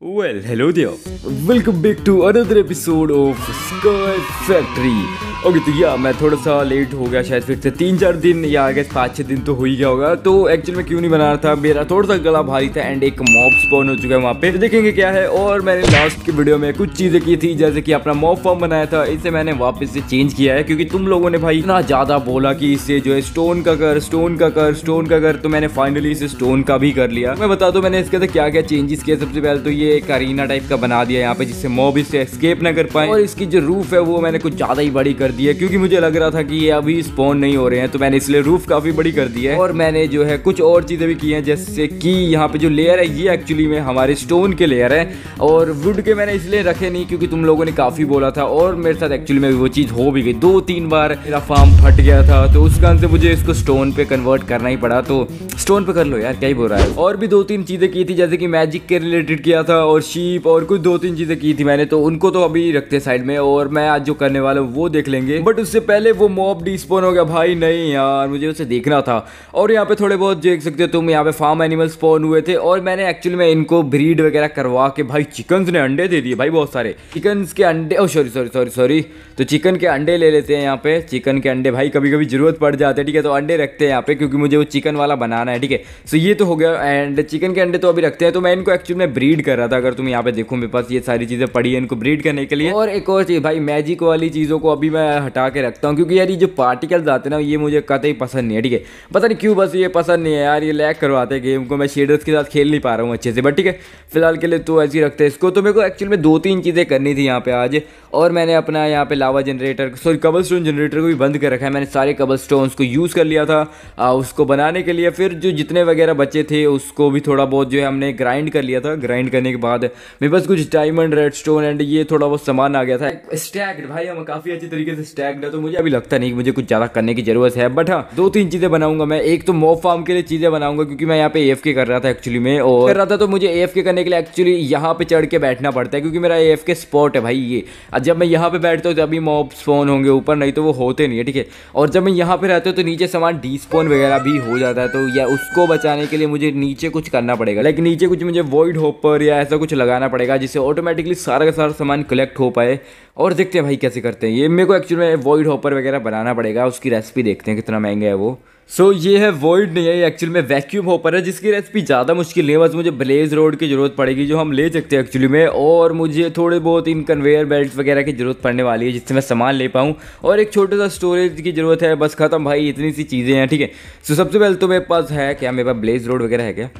Well, hello there. Welcome back to another episode of Sky Factory. Okay तो या मैं थोड़ा सा लेट हो गया शायद फिर से तीन चार दिन या आगे पाँच छः दिन तो हो ही गया होगा तो एक्चुअली मैं क्यों नहीं बना रहा था मेरा थोड़ा सा गला भारी था एंड एक मॉब स्पॉन हो चुका है वहाँ पे तो देखेंगे क्या है और मैंने लास्ट की वीडियो में कुछ चीज़ें की थी जैसे कि अपना मॉब फॉर्म बनाया था इसे मैंने वापस से चेंज किया है क्योंकि तुम लोगों ने भाई इतना ज़्यादा बोला कि इसे जो है स्टोन का कर स्टोन का कर स्टोन का कर तो मैंने फाइनली इसे स्टोन का भी कर लिया मैं बता दूँ मैंने इसके अंदर क्या क्या चेंजेस किया सबसे पहले तो ये एक टाइप का बना दिया यहाँ पे जिससे मॉब इससे एस्केप ना कर पाए और इसकी जो रूफ है वो मैंने कुछ ज़्यादा ही बड़ी कर दी है क्योंकि मुझे लग रहा था कि ये अभी स्पॉन नहीं हो रहे हैं तो मैंने इसलिए रूफ काफ़ी बड़ी कर दी है और मैंने जो है कुछ और चीज़ें भी की हैं जैसे कि यहाँ पे जो लेयर है ये एक्चुअली में हमारे स्टोन के लेयर है और वुड के मैंने इसलिए रखे नहीं क्योंकि तुम लोगों ने काफ़ी बोला था और मेरे साथ एक्चुअली में वो चीज़ हो भी गई दो तीन बार मेरा फार्म फट गया था तो उस कारण से मुझे इसको स्टोन पे कन्वर्ट करना ही पड़ा तो स्टोन पे कर लो यार क्या ही बोल रहा है और भी दो तीन चीज़ें की थी जैसे कि मैजिक के रिलेटेड किया था और शीप और कुछ दो तीन चीज़ें की थी मैंने तो उनको तो अभी रखते साइड में और मैं आज जो करने वाला हूँ वो देख लेंगे करेंगे बट उससे पहले वो मॉब डिस्पोन हो गया भाई नहीं यार मुझे उसे देखना था और यहाँ पे थोड़े बहुत देख सकते हो तुम यहाँ पे फार्म एनिमल स्पोन हुए थे और मैंने एक्चुअली में इनको ब्रीड वगैरह करवा के भाई चिकन ने अंडे दे दिए भाई बहुत सारे चिकन के अंडे oh sorry sorry sorry sorry तो चिकन के अंडे ले लेते हैं यहाँ पे चिकन के अंडे भाई कभी कभी जरूरत पड़ जाते हैं ठीक है तो अंडे रखते हैं यहाँ पे क्योंकि मुझे वो चिकन वाला बनाना है ठीक है सो ये तो हो गया एंड चिकन के अंडे तो अभी रखते हैं तो मैं इनको एक्चुअली में ब्रीड कर रहा था अगर तुम यहाँ पे देखो मेरे पास ये सारी चीज़ें पड़ी है इनको ब्रीड करने के लिए और एक और चीज़ भाई मैजिक वाली चीज़ों को अभी मैं मैं हटा के रखता हूँ क्योंकि यार ये जो पार्टिकल्स आते ना ये मुझे कतई पसंद नहीं है ठीक है पता नहीं क्यों बस ये पसंद नहीं है यार ये लैक करवाते गेम को मैं शेडर्स के साथ खेल नहीं पा रहा हूँ अच्छे से बट ठीक है फिलहाल के लिए तो ऐसे ही रखते हैं इसको तो मेरे को एक्चुअल में दो तीन चीज़ें करनी थी यहाँ पे आज और मैंने अपना यहाँ पे lava generator sorry cobblestone generator को भी बंद कर रखा है मैंने सारे कबल स्टोन को यूज़ कर लिया था आ, उसको बनाने के लिए फिर जो जितने वगैरह बचे थे उसको भी थोड़ा बहुत जो है हमने ग्राइंड कर लिया था ग्राइंड करने के बाद मेरे पास कुछ डायमंड रेड स्टोन एंड ये थोड़ा बहुत सामान आ गया था स्टैक्ड भाई हम काफ़ी अच्छी तरीके से स्टैक्ड है तो मुझे अभी लगता नहीं कि मुझे कुछ ज़्यादा करने की ज़रूरत है बट हाँ दो तीन चीज़ें बनाऊंगा मैं एक तो मोब फार्म के लिए चीज़ें बनाऊंगा क्योंकि मैं यहाँ पे एफ कर रहा था एक्चुअली में और कर रहा था तो मुझे एफ करने के लिए एक्चुअली यहाँ पे चढ़ के बैठना पड़ता है क्योंकि मेरा एफ स्पॉट है भाई ये जब मैं यहाँ पे बैठता हूँ तभी मॉब स्पॉन होंगे ऊपर नहीं तो वो होते नहीं है ठीक है और जब मैं यहाँ पे रहता हूँ तो नीचे सामान डी स्पोन वगैरह भी हो जाता है तो या उसको बचाने के लिए मुझे नीचे कुछ करना पड़ेगा लाइक नीचे कुछ मुझे वॉइड होपर या ऐसा कुछ लगाना पड़ेगा जिससे ऑटोमेटिकली सारा का सारा सामान कलेक्ट हो पाए और देखते हैं भाई कैसे करते हैं ये मेरे को एक्चुअली में वॉइड होपर वगैरह बनाना पड़ेगा उसकी रेसिपी देखते हैं कितना महंगा है वो सो so, ये है वॉइड नहीं है एक्चुअली में वैक्यूम होपर है जिसकी रेसिपी ज़्यादा मुश्किल नहीं है बस मुझे ब्लेज रोड की ज़रूरत पड़ेगी जो हम ले सकते हैं एक्चुअली में और मुझे थोड़े बहुत इन कन्वेयर बेल्ट वगैरह की ज़रूरत पड़ने वाली है जिससे मैं सामान ले पाऊँ और एक छोटा सा स्टोरेज की ज़रूरत है बस ख़त्म भाई इतनी सी चीज़ें हैं ठीक है सो सबसे पहले तो मेरे पास है क्या मेरे पास ब्लेज रोड वगैरह है क्या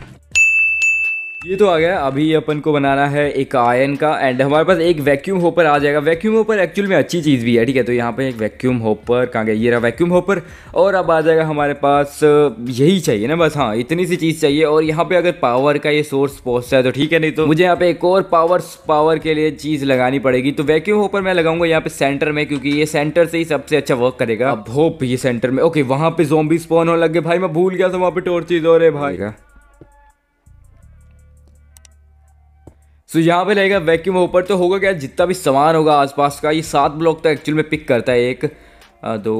ये तो आ गया अभी अपन को बनाना है एक आयन का एंड हमारे पास एक वैक्यूम होपर आ जाएगा वैक्यूम होपर एक्चुअल में अच्छी चीज़ भी है ठीक है तो यहाँ पे एक वैक्यूम होपर कहाँ गया ये रहा वैक्यूम होपर और अब आ जाएगा हमारे पास यही चाहिए ना बस हाँ इतनी सी चीज़ चाहिए और यहाँ पे अगर पावर का ये सोर्स पहुँचता है तो ठीक है नहीं तो मुझे यहाँ पे एक और पावर पावर के लिए चीज़ लगानी पड़ेगी तो वैक्यूम होपर मैं लगाऊंगा यहाँ पे सेंटर में क्योंकि ये सेंटर से ही सबसे अच्छा वर्क करेगा अब होप ये सेंटर में ओके वहाँ पे जोम्बी स्पॉन हो लग गए भाई मैं भूल गया था वहाँ पे टोर्चेज हो रहे भाई सो तो so, यहाँ पे रहेगा वैक्यूम ओपर तो होगा क्या जितना भी सामान होगा आसपास का ये सात ब्लॉक तक एक्चुअल में पिक करता है एक दो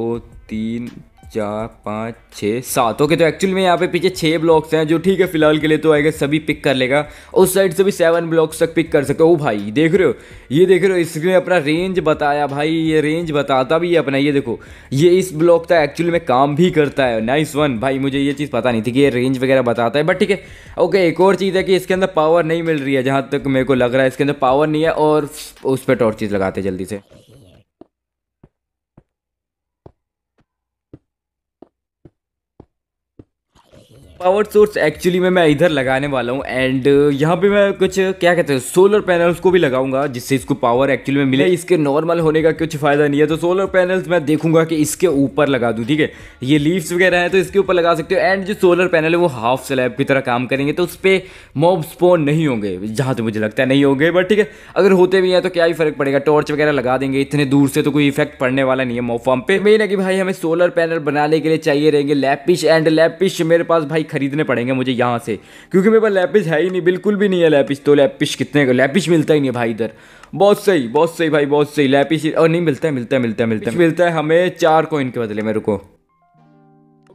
तीन चार पाँच छः सात ओके तो एक्चुअली में यहाँ पे पीछे छः ब्लॉक्स हैं जो ठीक है फिलहाल के लिए तो आएगा सभी पिक कर लेगा उस साइड से भी सेवन ब्लॉक्स तक पिक कर सकते हो भाई देख रहे हो ये देख रहे हो इसने अपना रेंज बताया भाई ये रेंज बताता भी है अपना ये देखो ये इस ब्लॉक का एक्चुअली में काम भी करता है नाइस वन भाई मुझे ये चीज़ पता नहीं थी कि ये रेंज वगैरह बताता है बट ठीक है ओके एक और चीज़ है कि इसके अंदर पावर नहीं मिल रही है जहाँ तक मेरे को लग रहा है इसके अंदर पावर नहीं है और उस पर टॉर्चेज लगाते जल्दी से पावर सोर्स एक्चुअली में मैं इधर लगाने वाला हूँ एंड uh, यहाँ पे मैं कुछ uh, क्या कहते हैं सोलर पैनल्स को भी लगाऊंगा जिससे इसको पावर एक्चुअली में मिले इसके नॉर्मल होने का कुछ फ़ायदा नहीं है तो सोलर पैनल्स मैं देखूंगा कि इसके ऊपर लगा दूँ ठीक है ये लीव्स वगैरह हैं तो इसके ऊपर लगा सकते हो एंड जो सोलर पैनल है वो हाफ स्लैब की तरह काम करेंगे तो उस पर मॉब स्पोन नहीं होंगे जहाँ तो मुझे लगता है नहीं होंगे बट ठीक है अगर होते भी हैं तो क्या ही फ़र्क पड़ेगा टॉर्च वगैरह लगा देंगे इतने दूर से तो कोई इफेक्ट पड़ने वाला नहीं है मॉब फॉर्म पे मेन है कि भाई हमें सोलर पैनल बनाने के लिए चाहिए रहेंगे लैपिश एंड लैपिश मेरे पास भाई ही खरीदने पड़ेंगे मुझे यहाँ से क्योंकि मेरे पास लैपिश है ही नहीं बिल्कुल भी नहीं है लैपिश तो लैपिश कितने का लैपिश मिलता ही नहीं भाई इधर बहुत सही बहुत सही भाई बहुत सही लैपिश और नहीं मिलता है मिलता है मिलता है मिलता है मिलता है हमें चार कोइन के बदले मेरे को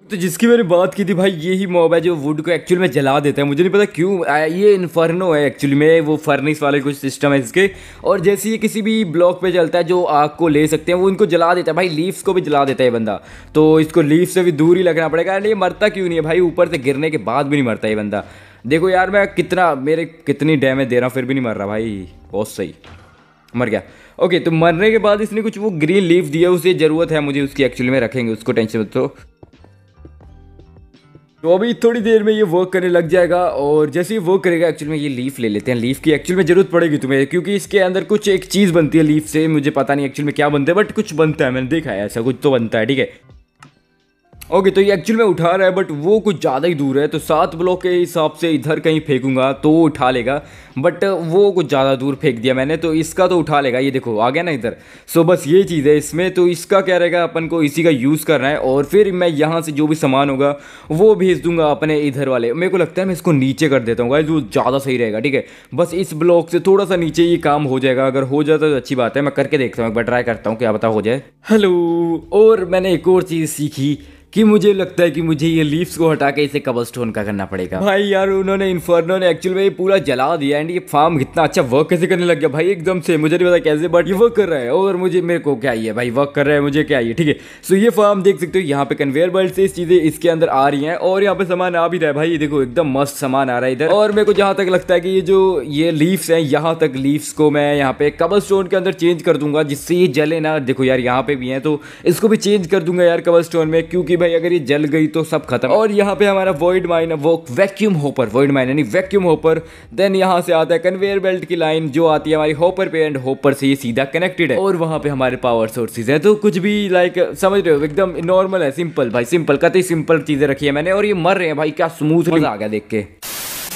तो जिसकी मैंने बात की थी भाई ये ही मॉब है जो वुड को एक्चुअल में जला देता है मुझे नहीं पता क्यों ये इन्फर्नो है एक्चुअली में वो फर्निस वाले कुछ सिस्टम है इसके और जैसे ये किसी भी ब्लॉक पे जलता है जो आग को ले सकते हैं वो इनको जला देता है भाई लीव्स को भी जला देता है बंदा तो इसको लीव से भी दूर ही लगना पड़ेगा ये मरता क्यों नहीं है भाई ऊपर से गिरने के बाद भी नहीं मरता ये बंदा देखो यार मैं कितना मेरे कितनी डैमेज दे रहा हूँ फिर भी नहीं मर रहा भाई बहुत सही मर गया ओके तो मरने के बाद इसने कुछ वो ग्रीन लीव दिया उसे ज़रूरत है मुझे उसकी एक्चुअली में रखेंगे उसको टेंशन तो तो अभी थोड़ी देर में ये वर्क करने लग जाएगा और जैसे ही वर्क करेगा एक्चुअल में ये लीफ ले लेते हैं लीफ की एक्चुअल में ज़रूरत पड़ेगी तुम्हें क्योंकि इसके अंदर कुछ एक चीज़ बनती है लीफ से मुझे पता नहीं एक्चुअल में क्या बनता है बट कुछ बनता है मैंने देखा है ऐसा कुछ तो बनता है ठीक है ओके तो ये एक्चुअल में उठा रहा है बट वो कुछ ज़्यादा ही दूर है तो सात ब्लॉक के हिसाब से इधर कहीं फेंकूंगा तो उठा लेगा बट वो कुछ ज़्यादा दूर फेंक दिया मैंने तो इसका तो उठा लेगा ये देखो आ गया ना इधर सो बस ये चीज़ है इसमें तो इसका क्या रहेगा अपन को इसी का यूज़ करना है और फिर मैं यहाँ से जो भी सामान होगा वो भेज दूंगा अपने इधर वाले मेरे को लगता है मैं इसको नीचे कर देता हूँ गाइज वो ज़्यादा सही रहेगा ठीक है बस इस ब्लॉक से थोड़ा सा नीचे ये काम हो जाएगा अगर हो जाता तो अच्छी बात है मैं करके देखता हूँ एक बार ट्राई करता हूँ क्या पता हो जाए हेलो और मैंने एक और चीज़ सीखी कि मुझे लगता है कि मुझे ये लीव्स को हटा के इसे कबल स्टोन का करना पड़ेगा भाई यार उन्होंने इन्फर्नो ने एक्चुअल में ये पूरा जला दिया एंड ये फार्म इतना अच्छा वर्क कैसे करने लग गया भाई एकदम से मुझे नहीं पता कैसे बट ये वर्क कर रहा है और मुझे मेरे को क्या ये भाई वर्क कर रहा है मुझे क्या ये ठीक है सो ये फार्म देख सकते हो यहाँ पे कन्वेयर बेल्ट से चीजें इसके अंदर आ रही है और यहाँ पे सामान आ भी रहा है भाई ये देखो एकदम मस्त सामान आ रहा है इधर और मेरे को जहां तक लगता है कि ये जो ये लीव्स है यहाँ तक लीव्स को मैं यहाँ पे कबल स्टोन के अंदर चेंज कर दूंगा जिससे ये जले ना देखो यार यहाँ पे भी है तो इसको भी चेंज कर दूंगा यार कबल स्टोन में क्योंकि भाई अगर ये जल गई तो सब खत्म और यहाँ पे हमारा वॉइड माइन वो वैक्यूम होपर वॉइड माइन यानी वैक्यूम होपर देन यहाँ से आता है कन्वेयर बेल्ट की लाइन जो आती है हमारी होपर पे एंड होपर से ये सीधा कनेक्टेड है और वहाँ पे हमारे पावर सोर्सेज है तो कुछ भी लाइक समझ रहे हो एकदम नॉर्मल है सिंपल भाई सिंपल कत सिंपल चीजें रखी है मैंने और ये मर रहे हैं भाई क्या स्मूथ आ गया देख के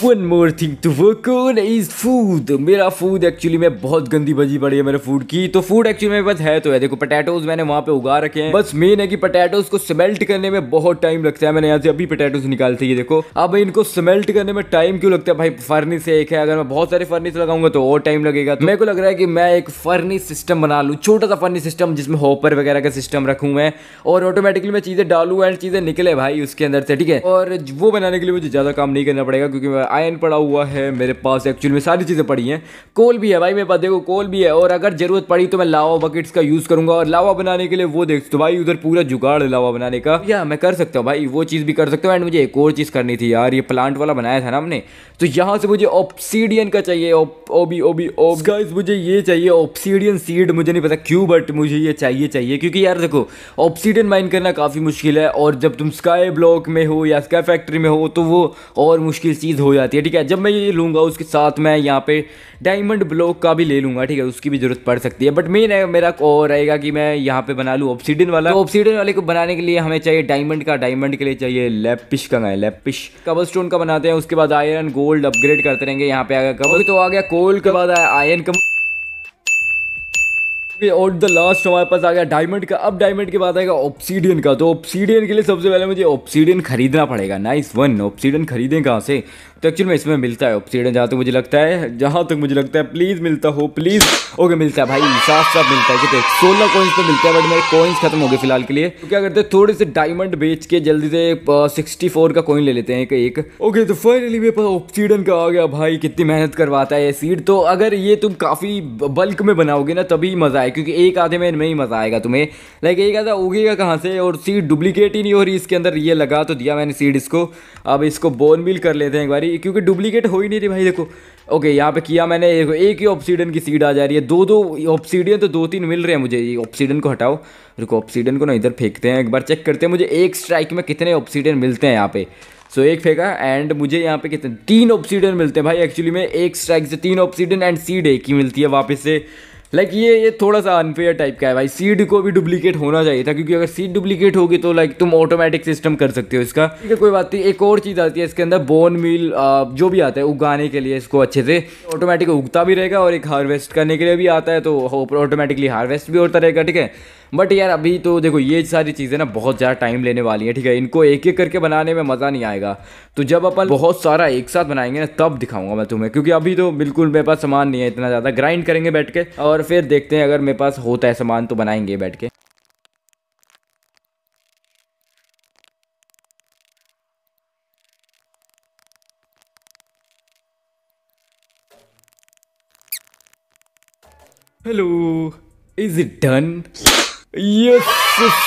one more thing to work on is food मेरा फूड एक्चुअली में बहुत गंदी बजी पड़ी है मेरे फूड की तो फूड एक्चुअली मेरे पास है तो है देखो पटेटोज मैंने वहाँ पे उगा रखे हैं बस मेन है कि पटेटोज को स्मेल्ट करने में बहुत टाइम लगता है मैंने यहाँ से अभी पटेटोज निकालते ये देखो अब इनको स्मेल्ट करने में टाइम क्यों लगता है भाई फर्निस एक है अगर मैं बहुत सारे फर्निस लगाऊंगा तो और टाइम लगेगा तो मेरे को लग रहा है कि मैं एक फर्निस सिस्टम बना लूँ छोटा सा फर्निस सिस्टम जिसमें होपर वगैरह का सिस्टम रखू मैं और ऑटोमेटिकली मैं चीज़ें डालू एंड चीज़ें निकले भाई उसके अंदर से ठीक है और वो बनाने के लिए मुझे ज़्यादा काम नहीं करना पड़ेगा क्योंकि आयन पड़ा हुआ है मेरे पास एक्चुअली में सारी चीज़ें पड़ी हैं कोल भी है भाई मेरे पास देखो कोल भी है और अगर ज़रूरत पड़ी तो मैं लावा बकेट्स का यूज़ करूँगा और लावा बनाने के लिए वो देख तो भाई उधर पूरा जुगाड़ है लावा बनाने का या मैं कर सकता हूँ भाई वो चीज़ भी कर सकता हूँ एंड मुझे एक और चीज़ करनी थी यार ये प्लांट वाला बनाया था ना हमने तो यहाँ से मुझे ऑप्सीडियन का चाहिए ओबी ओबी गाइस मुझे ये चाहिए ऑप्सीडियन सीड मुझे नहीं पता क्यों बट मुझे ये चाहिए चाहिए क्योंकि यार देखो ऑप्सीडियन माइन करना काफ़ी मुश्किल है और जब तुम स्काई ब्लॉक में हो या स्काई फैक्ट्री में हो तो वो और मुश्किल चीज़ हो जाती जाती है ठीक है जब मैं ये लूँगा उसके साथ मैं यहाँ पे डायमंड ब्लॉक का भी ले लूँगा ठीक है उसकी भी ज़रूरत पड़ सकती है बट मेन है मेरा और रहेगा कि मैं यहाँ पे बना लूँ ऑप्सीडन वाला तो ऑप्सीडन वाले को बनाने के लिए हमें चाहिए डायमंड का डायमंड के लिए चाहिए लेपिश का है लेपिश कबल स्टोन का बनाते हैं उसके बाद आयरन गोल्ड अपग्रेड करते रहेंगे यहाँ पे आ गया कबल तो आ गया कोल के बाद आया आयरन कम और द लास्ट हमारे पास आ गया डायमंड का अब डायमंड के बाद आएगा ऑप्सीडियन का तो ऑप्सीडियन के लिए सबसे पहले मुझे ऑप्सीडियन खरीदना पड़ेगा नाइस वन ऑप्सीडियन खरीदें कहाँ से तो एक्चुअली में इसमें मिलता है ऑप्सीडन जहाँ तक मुझे लगता है जहाँ तक मुझे लगता है प्लीज़ मिलता हो प्लीज़ ओके मिलता है भाई साफ साफ मिलता है कितने सोलह कॉइन्स तो मिलता है बट मेरे कॉइन्स खत्म हो गए फिलहाल के लिए तो क्या करते हैं थोड़े से डायमंड बेच के जल्दी से सिक्सटी फोर का कॉइन ले लेते हैं एक ओके तो फाइनली मेरे पास ऑप्सीडन का आ गया भाई कितनी मेहनत करवाता है ये सीड तो अगर ये तुम काफ़ी बल्क में बनाओगे ना तभी मज़ा आए क्योंकि एक आधे में नहीं मज़ा आएगा तुम्हें लाइक एक आधा उगेगा कहाँ से और सीड डुप्लीकेट ही नहीं हो रही इसके अंदर ये लगा तो दिया मैंने सीड इसको अब इसको बोन मिल कर लेते हैं एक बारी रही है क्योंकि डुप्लीकेट हो ही नहीं रही भाई देखो ओके यहाँ पे किया मैंने देखो एक ही ऑप्सीडन की सीड आ जा रही है दो दो ऑप्सीडियन तो दो तीन मिल रहे हैं मुझे ये ऑप्सीडन को हटाओ रुको ऑप्सीडन को ना इधर फेंकते हैं एक बार चेक करते हैं मुझे एक स्ट्राइक में कितने ऑप्सीडन मिलते हैं यहाँ पे सो so, एक फेंका एंड मुझे यहाँ पे कितने तीन ऑप्सीडन मिलते हैं भाई एक्चुअली में एक स्ट्राइक से तीन ऑप्सीडन एंड सीड एक ही मिलती है वापस से लाइक like ये ये थोड़ा सा अनफेयर टाइप का है भाई सीड को भी डुप्लीकेट होना चाहिए था क्योंकि अगर सीड डुप्लीकेट होगी तो लाइक तुम ऑटोमेटिक सिस्टम कर सकते हो इसका ठीक है कोई बात नहीं एक और चीज़ आती है इसके अंदर बोन मील जो भी आता है उगाने के लिए इसको अच्छे से ऑटोमेटिक उगता भी रहेगा और एक हार्वेस्ट करने के लिए भी आता है तो ऑटोमेटिकली हार्वेस्ट भी होता रहेगा ठीक है बट यार अभी तो देखो ये सारी चीज़ें ना बहुत ज़्यादा टाइम लेने वाली हैं ठीक है इनको एक एक करके बनाने में मज़ा नहीं आएगा तो जब अपन बहुत सारा एक साथ बनाएंगे ना तब दिखाऊंगा मैं तुम्हें क्योंकि अभी तो बिल्कुल मेरे पास सामान नहीं है इतना ज़्यादा ग्राइंड करेंगे बैठ के और फिर देखते हैं अगर मेरे पास होता है सामान तो बनाएंगे बैठ के hello is it done yes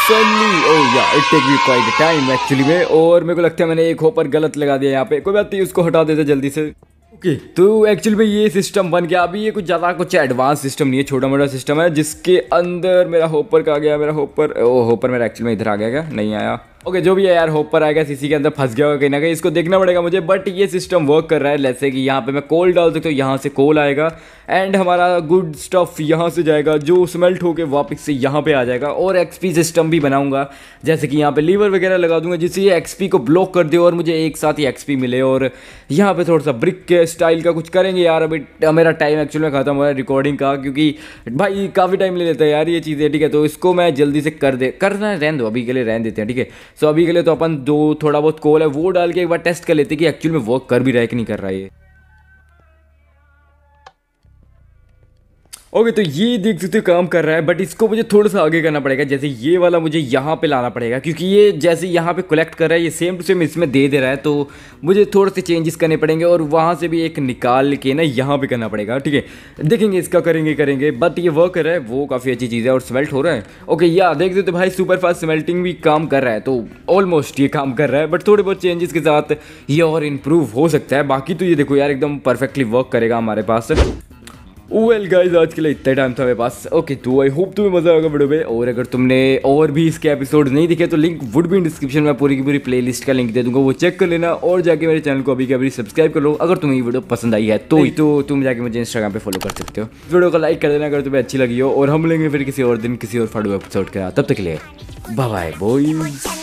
Sunny oh yeah it take me quite time actually में और मेरे को लगता है मैंने एक होपर गलत लगा दिया यहाँ पे कोई बात नहीं उसको हटा देते जल्दी से ओके okay. तो एक्चुअली में ये सिस्टम बन गया अभी ये कुछ ज़्यादा कुछ एडवांस सिस्टम नहीं है छोटा मोटा सिस्टम है जिसके अंदर मेरा होपर का आ गया मेरा होपर ओ होपर मेरा एक्चुअली में इधर आ गया क्या नहीं आया ओके जो भी है यार होप पर आएगा सीसी के अंदर फंस गया होगा कहीं ना कहीं इसको देखना पड़ेगा मुझे बट ये सिस्टम वर्क कर रहा है जैसे कि यहाँ पे मैं कोल डाल सकता तो हूँ यहाँ से कोल आएगा एंड हमारा गुड स्टफ यहाँ से जाएगा जो स्मेल्ट होकर वापस से यहाँ पे आ जाएगा और एक्सपी सिस्टम भी बनाऊंगा जैसे कि यहाँ पे लीवर वगैरह लगा दूंगा जिससे ये एक्सपी को ब्लॉक कर दे और मुझे एक साथ ही एक्सपी मिले और यहाँ पे थोड़ा सा ब्रिक के स्टाइल का कुछ करेंगे यार अभी मेरा टाइम एक्चुअल में ख़त्म हुआ है रिकॉर्डिंग का क्योंकि भाई काफ़ी टाइम ले लेता है यार ये चीज़ें ठीक है तो इसको मैं जल्दी से कर दे करना रहने दो अभी के लिए रहने देते हैं ठीक है सो अभी के लिए तो अपन दो थोड़ा बहुत कोल है वो डाल के एक बार टेस्ट कर लेते कि एक्चुअल में वर्क कर भी रहा है कि नहीं कर रहा है ओके तो ये देख सकते हो काम कर रहा है बट इसको मुझे थोड़ा सा आगे करना पड़ेगा जैसे ये वाला मुझे यहाँ पे लाना पड़ेगा क्योंकि ये जैसे यहाँ पे कलेक्ट कर रहा है ये सेम टू सेम इसमें दे दे रहा है तो मुझे थोड़े से चेंजेस करने पड़ेंगे और वहाँ से भी एक निकाल के ना यहाँ पे करना पड़ेगा ठीक है देखेंगे इसका करेंगे करेंगे बट ये वर्क कर रहा है वो काफ़ी अच्छी चीज़ है और स्मेल्ट हो रहा है ओके या देख सकते भाई सुपर फास्ट स्मेल्टिंग भी काम कर रहा है तो ऑलमोस्ट ये काम कर रहा है बट थोड़े बहुत चेंजेस के साथ ये और इम्प्रूव हो सकता है बाकी तो ये देखो यार एकदम परफेक्टली वर्क करेगा हमारे पास वेल गाइज आज के लिए इतना टाइम था मेरे पास ओके तो आई होप तुम्हें मजा आएगा वीडियो में और अगर तुमने और भी इसके एपिसोड नहीं दिखे तो लिंक वुड भी डिस्क्रिप्शन में पूरी की पूरी प्लेलिस्ट का लिंक दे दूंगा वो चेक कर लेना और जाके मेरे चैनल को अभी के अभी सब्सक्राइब कर लो अगर तुम्हें ये वीडियो पसंद आई है तो ही तो तुम जाके मुझे इंस्टाग्राम पर फॉलो कर सकते हो इस वीडियो को लाइक कर देना अगर तुम्हें अच्छी लगी हो और हम लेंगे फिर किसी और दिन किसी और फाड़ू एपिसोड का तब तक के लिए बाय बाय